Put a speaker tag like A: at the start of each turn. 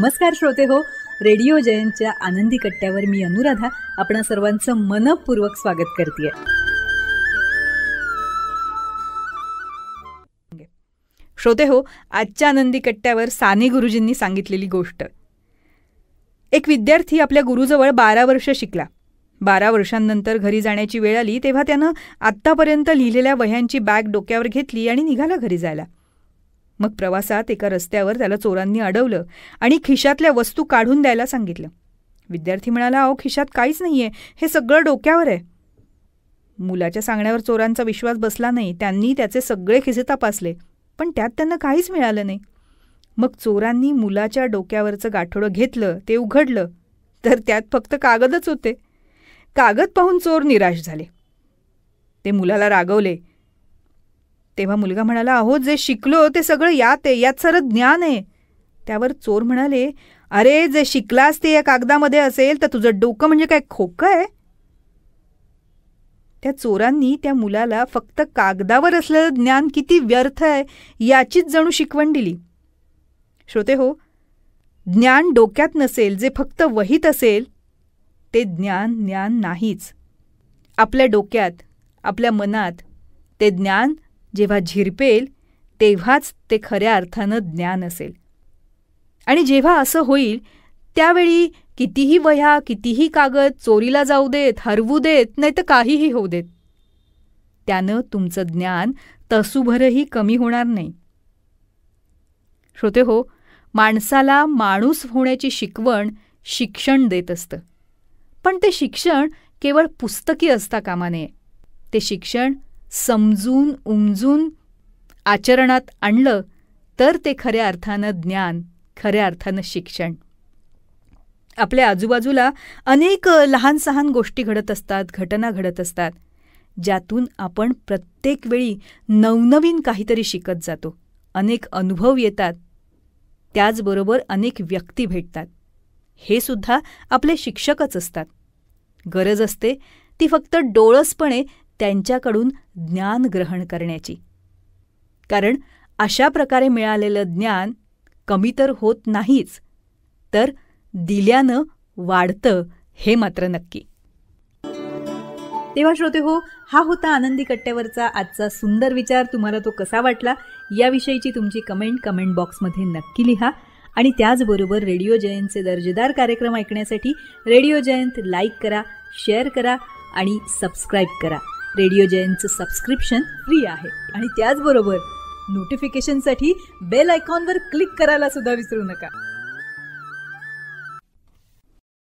A: नमस्कार श्रोते हो रेडिओ जयंतच्या आनंदी कट्ट्यावर मी अनुराधा आपण सर्वांचं मनपूर्वक स्वागत करते श्रोते हो आजच्या आनंदी कट्ट्यावर साने गुरुजींनी सांगितलेली गोष्ट एक विद्यार्थी आपल्या गुरुजवळ बारा वर्ष शिकला बारा वर्षांनंतर घरी जाण्याची वेळ आली तेव्हा त्यानं आत्तापर्यंत लिहिलेल्या वह्यांची बॅग डोक्यावर घेतली आणि निघाला घरी जायला मग प्रवासात एका रस्त्यावर त्याला चोरांनी अडवलं आणि खिशातल्या वस्तू काढून द्यायला सांगितलं विद्यार्थी म्हणाला अहो खिशात काहीच नाही आहे हे सगळं डोक्यावर आहे मुलाच्या सांगण्यावर चोरांचा विश्वास बसला नाही त्यांनी त्याचे सगळे खिसे तपासले पण त्यात त्यांना काहीच मिळालं नाही मग चोरांनी मुलाच्या डोक्यावरचं गाठोडं घेतलं ते उघडलं तर त्यात फक्त कागदच होते कागद पाहून चोर निराश झाले ते मुलाला रागवले तेव्हा मुलगा म्हणाला अहो जे शिकलो ते सगळं यात आहे यात सारं ज्ञान आहे त्यावर चोर म्हणाले अरे जे शिकलास ते या कागदामध्ये असेल तर तुझं डोकं म्हणजे काय खोकं आहे त्या चोरांनी त्या मुलाला फक्त कागदावर असलेलं ज्ञान किती व्यर्थ आहे याचीच जणू शिकवण दिली श्रोते हो ज्ञान डोक्यात नसेल जे फक्त वहीत असेल ते ज्ञान ज्ञान नाहीच आपल्या डोक्यात आपल्या मनात ते ज्ञान जेव्हा झिरपेल तेव्हाच ते खऱ्या अर्थानं ज्ञान असेल आणि जेव्हा असं होईल त्यावेळी कितीही वह्या कितीही कागद चोरीला जाऊ देत हरवू देत नाही तर काहीही होऊ देत त्यानं तुमचं ज्ञान तसुभरही कमी होणार नाही श्रोते हो माणसाला माणूस होण्याची शिकवण शिक्षण देत असतं पण ते शिक्षण केवळ पुस्तकी असता कामा नये ते शिक्षण समजून उमजून आचरणात आणलं तर ते खऱ्या अर्थानं ज्ञान खऱ्या अर्थानं शिक्षण आपल्या आजूबाजूला अनेक लहान सहान गोष्टी घडत असतात घटना घडत असतात ज्यातून आपण प्रत्येक वेळी नवनवीन काहीतरी शिकत जातो अनेक अनुभव येतात त्याचबरोबर अनेक व्यक्ती भेटतात हे सुद्धा आपले शिक्षकच असतात गरज असते ती फक्त डोळसपणे त्यांच्याकडून ज्ञान ग्रहण करण्याची कारण अशा प्रकारे मिळालेलं ज्ञान कमी तर होत नाहीच तर दिल्यानं वाढतं हे मात्र नक्की तेव्हा श्रोते हो हा होता आनंदी कट्ट्यावरचा आजचा सुंदर विचार तुम्हाला तो कसा वाटला याविषयीची तुमची कमेंट कमेंट बॉक्समध्ये नक्की लिहा आणि त्याचबरोबर रेडिओ जयंतचे दर्जेदार कार्यक्रम ऐकण्यासाठी रेडिओ जयंत लाईक करा शेअर करा आणि सबस्क्राईब करा रेडिओ जयनचं सबस्क्रिप्शन फ्री आहे आणि त्याचबरोबर नोटिफिकेशनसाठी बेल आयकॉनवर क्लिक करायला सुद्धा विसरू नका